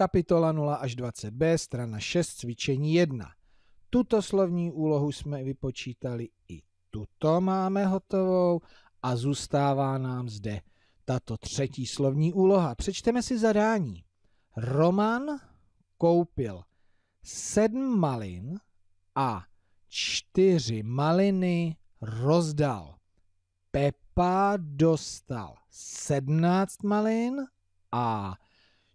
Kapitola 0 až 20b, strana 6, cvičení 1. Tuto slovní úlohu jsme vypočítali i tuto máme hotovou a zůstává nám zde tato třetí slovní úloha. Přečteme si zadání. Roman koupil sedm malin a čtyři maliny rozdal. Pepa dostal sedmnáct malin a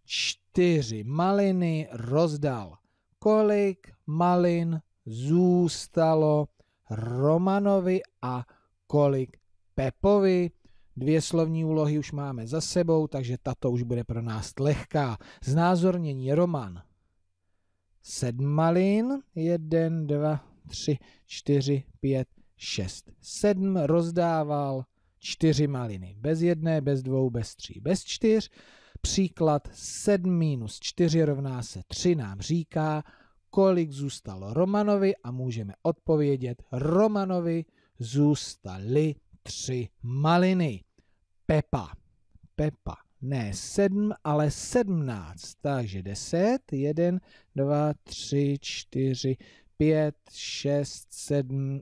čtyři maliny rozdal. Kolik malin zůstalo Romanovi a kolik Pepovi? Dvě slovní úlohy už máme za sebou, takže tato už bude pro nás lehká. Znázornění Roman. Sedm malin, jeden, dva, tři, čtyři, pět, šest, sedm rozdával čtyři maliny. Bez jedné, bez dvou, bez tří, bez čtyř. Příklad 7 minus 4 rovná se 3 nám říká, kolik zůstalo Romanovi a můžeme odpovědět, Romanovi zůstaly 3 maliny. Pepa. Pepa. Ne 7, ale 17. Takže 10, 1, 2, 3, 4, 5, 6, 7,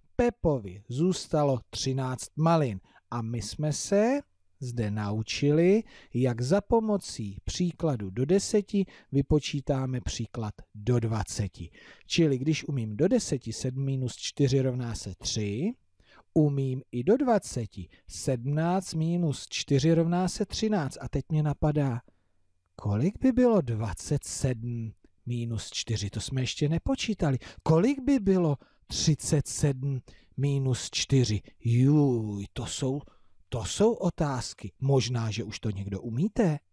Pepovi zůstalo 13 malin a my jsme se zde naučili, jak za pomocí příkladu do 10 vypočítáme příklad do 20. Čili když umím do 10, 7 minus 4 rovná se 3, umím i do 20, 17 minus 4 rovná se 13. A teď mě napadá, kolik by bylo 27 minus 4, to jsme ještě nepočítali. Kolik by bylo 37 minus 4. Juj, to jsou, to jsou otázky. Možná, že už to někdo umíte.